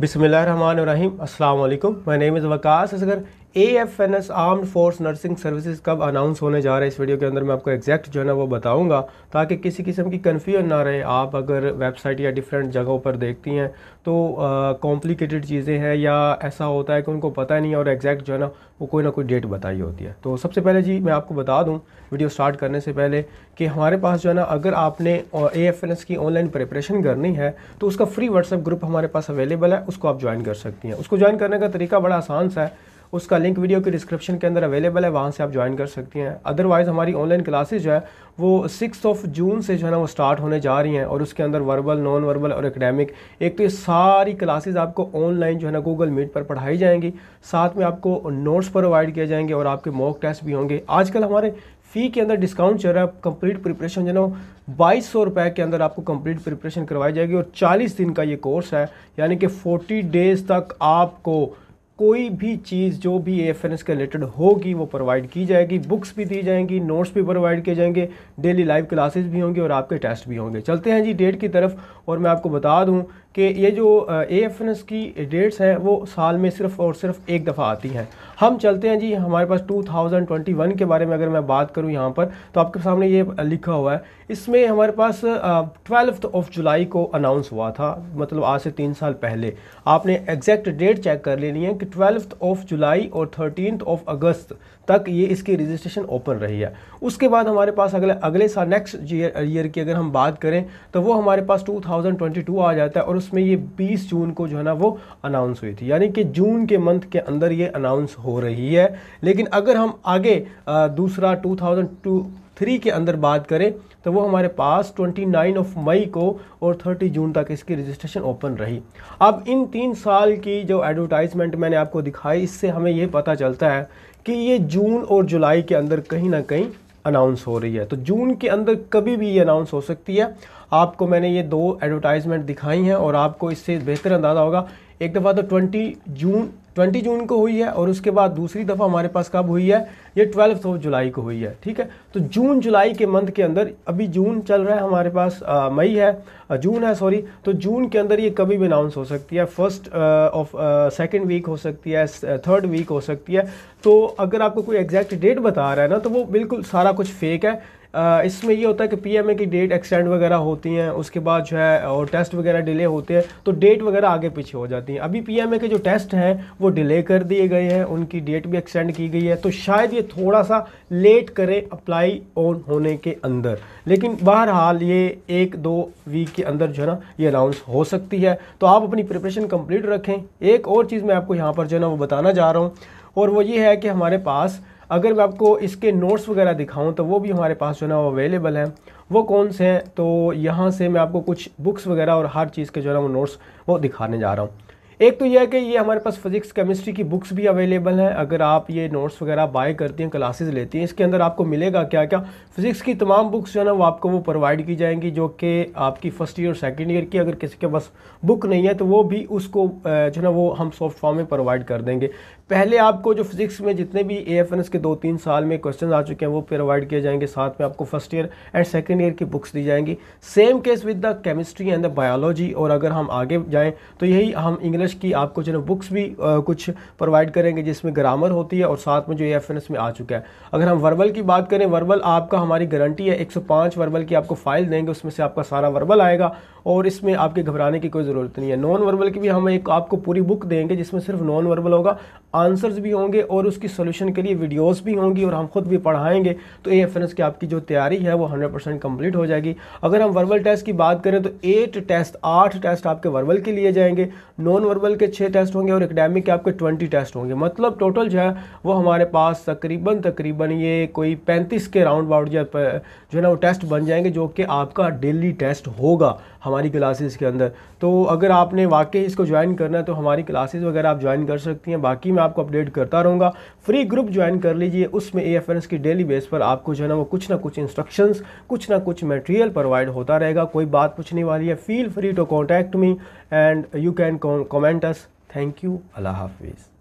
बिसमीम अल्लाम my name is Waqas Asghar A F N S armed force nursing services कब announce होने जा रहे हैं इस वीडियो के अंदर मैं आपको एग्जैक्ट जो है ना वो बताऊंगा ताकि किसी किस्म की कन्फ्यूजन ना रहे आप अगर वेबसाइट या डिफरेंट जगहों पर देखती हैं तो कॉम्प्लिकेटेड चीज़ें हैं या ऐसा होता है कि उनको पता नहीं और एग्जैक्ट जो है ना वो कोई ना कोई डेट बताई होती है तो सबसे पहले जी मैं आपको बता दूँ वीडियो स्टार्ट करने से पहले कि हमारे पास जो है ना अगर आपने ए एफ एन एस की ऑनलाइन प्रिपरेशन करनी है तो उसका फ्री व्हाट्सएप ग्रुप हमारे पास अवेलेबल है उसको आप ज्वाइन कर सकती हैं उसको ज्वाइन करने का तरीका बड़ा आसान सा है उसका लिंक वीडियो के डिस्क्रिप्शन के अंदर अवेलेबल है वहाँ से आप ज्वाइन कर सकती हैं अदरवाइज़ हमारी ऑनलाइन क्लासेज जो है वो सिक्स ऑफ जून से जो है ना वो स्टार्ट होने जा रही हैं और उसके अंदर वर्बल नॉन वर्बल और एकेडमिक एक तो ये सारी क्लासेज आपको ऑनलाइन जो है ना गूगल मीट पर पढ़ाई जाएंगी साथ में आपको नोट्स प्रोवाइड किए जाएंगे और आपके मॉक टेस्ट भी होंगे आजकल हमारे फ़ी के अंदर डिस्काउंट चल रहा है कंप्लीट प्रिपरेशन जो है ना बाईस सौ रुपये के अंदर आपको कंप्लीट प्रिपरेशन करवाई जाएगी और चालीस दिन का ये कोर्स है यानी कि फोर्टी डेज़ तक आपको कोई भी चीज़ जो भी ए एफ एन एस के रिलेटेड होगी वो प्रोवाइड की जाएगी बुक्स भी दी जाएंगी नोट्स भी प्रोवाइड किए जाएंगे डेली लाइव क्लासेस भी होंगी और आपके टेस्ट भी होंगे चलते हैं जी डेट की तरफ और मैं आपको बता दूं कि ये जो ए एफ एन एस की डेट्स हैं वो साल में सिर्फ और सिर्फ एक दफ़ा आती हैं हम चलते हैं जी हमारे पास 2021 के बारे में अगर मैं बात करूँ यहाँ पर तो आपके सामने ये लिखा हुआ है इसमें हमारे पास ट्वेल्थ ऑफ जुलाई को अनाउंस हुआ था मतलब आज से तीन साल पहले आपने एग्जैक्ट डेट चेक कर लेनी है कि ट्वेल्थ ऑफ जुलाई और थर्टीन ऑफ अगस्त तक ये इसकी रजिस्ट्रेशन ओपन रही है उसके बाद हमारे पास अगले अगले साल नेक्स्ट ईयर की अगर हम बात करें तो वो हमारे पास 2022 आ जाता है और उसमें ये 20 जून को जो है ना वो अनाउंस हुई थी यानी कि जून के मंथ के अंदर ये अनाउंस हो रही है लेकिन अगर हम आगे आ, दूसरा टू थ्री के अंदर बात करें तो वो हमारे पास 29 ऑफ मई को और 30 जून तक इसकी रजिस्ट्रेशन ओपन रही अब इन तीन साल की जो एडवर्टाइजमेंट मैंने आपको दिखाई इससे हमें ये पता चलता है कि ये जून और जुलाई के अंदर कहीं ना कहीं अनाउंस हो रही है तो जून के अंदर कभी भी ये अनाउंस हो सकती है आपको मैंने ये दो एडवर्टाइजमेंट दिखाई हैं और आपको इससे बेहतर अंदाज़ा होगा एक दफ़ा तो 20 जून ट्वेंटी जून को हुई है और उसके बाद दूसरी दफ़ा हमारे पास कब हुई है ये ट्वेल्थ ऑफ जुलाई को हुई है ठीक है तो जून जुलाई के मंथ के अंदर अभी जून चल रहा है हमारे पास मई है जून है सॉरी तो जून के अंदर ये कभी भी अनाउंस हो सकती है फर्स्ट ऑफ सेकेंड वीक हो सकती है थर्ड वीक हो सकती है तो अगर आपको कोई एग्जैक्ट डेट बता रहा है ना तो वो बिल्कुल सारा कुछ फेक है इसमें ये होता है कि पीएमए की डेट एक्सटेंड वगैरह होती हैं उसके बाद जो है और टेस्ट वगैरह डिले होते हैं तो डेट वगैरह आगे पीछे हो जाती हैं अभी पीएमए के जो टेस्ट हैं वो डिले कर दिए गए हैं उनकी डेट भी एक्सटेंड की गई है तो शायद ये थोड़ा सा लेट करें अप्लाई ऑन होने के अंदर लेकिन बहरहाल ये एक दो वीक के अंदर जो है ना ये अनाउंस हो सकती है तो आप अपनी प्रिपरेशन कम्प्लीट रखें एक और चीज़ मैं आपको यहाँ पर जो है ना वो बताना जा रहा हूँ और वो ये है कि हमारे पास अगर मैं आपको इसके नोट्स वगैरह दिखाऊं तो वो भी हमारे पास जो है ना वो अवेलेबल हैं वो कौन से हैं तो यहाँ से मैं आपको कुछ बुक्स वगैरह और हर चीज़ के जो है ना वो नोट्स वो दिखाने जा रहा हूँ एक तो यह है कि ये हमारे पास फिज़िक्स केमिस्ट्री की बुक्स भी अवेलेबल हैं अगर आप ये नोट्स वगैरह बाय करती हैं क्लासेस लेती हैं इसके अंदर आपको मिलेगा क्या क्या फिज़िक्स की तमाम बुक्स जो है ना वो आपको वो प्रोवाइड की जाएंगी जो कि आपकी फ़र्स्ट ईयर सेकेंड ईयर की अगर किसी के पास बुक नहीं है तो वो भी उसको जो है ना वो हम सॉफ्ट फॉर्म में प्रोवाइड कर देंगे पहले आपको जो फिजिक्स में जितने भी ए एफ एन एस के दो तीन साल में क्वेश्चन आ चुके हैं वो प्रोवाइड किए जाएंगे साथ में आपको first year and second year की बुक्स दी जाएंगी same case with the chemistry and the biology और अगर हम आगे जाएँ तो यही हम इंग्लिश की आपको जो बुक्स भी आ, कुछ प्रोवाइड करेंगे जिसमें ग्रामर होती है और साथ में जो ए एफ एन एस में आ चुका है अगर हम वर्बल की बात करें वर्बल आपका हमारी गारंटी है एक सौ पाँच वर्बल की आपको फाइल देंगे उसमें से आपका सारा वर्बल आएगा और इसमें आपके घबराने की कोई ज़रूरत नहीं है नॉन वर्बल की भी हम एक आपको पूरी बुक देंगे जिसमें सिर्फ नॉन वर्बल होगा आंसर्स भी होंगे और उसकी सोल्यूशन के लिए वीडियोस भी होंगी और हम खुद भी पढ़ाएंगे तो ए एफ की आपकी जो तैयारी है वो 100 परसेंट कम्प्लीट हो जाएगी अगर हम वर्बल टेस्ट की बात करें तो एट टेस्ट आठ टेस्ट आपके वर्बल के लिए जाएंगे नॉन वर्बल के छः टेस्ट होंगे और एकेडमिक के आपके ट्वेंटी टेस्ट होंगे मतलब टोटल जो है वो हमारे पास तकरीबन तकरीबन ये कोई पैंतीस के राउंड अबाउट जो है ना वो टेस्ट बन जाएंगे जो कि आपका डेली टेस्ट होगा हमारी क्लासेस के अंदर तो अगर आपने वाकई इसको ज्वाइन करना है तो हमारी क्लासेस वगैरह आप ज्वाइन कर सकती हैं बाकी मैं आपको अपडेट करता रहूँगा फ्री ग्रुप ज्वाइन कर लीजिए उसमें ए की डेली बेस पर आपको जो है ना वो कुछ ना कुछ इंस्ट्रक्शंस कुछ ना कुछ मटेरियल प्रोवाइड होता रहेगा कोई बात पूछने वाली है feel free to contact me and you can comment us thank you अल्लाह हाफिज़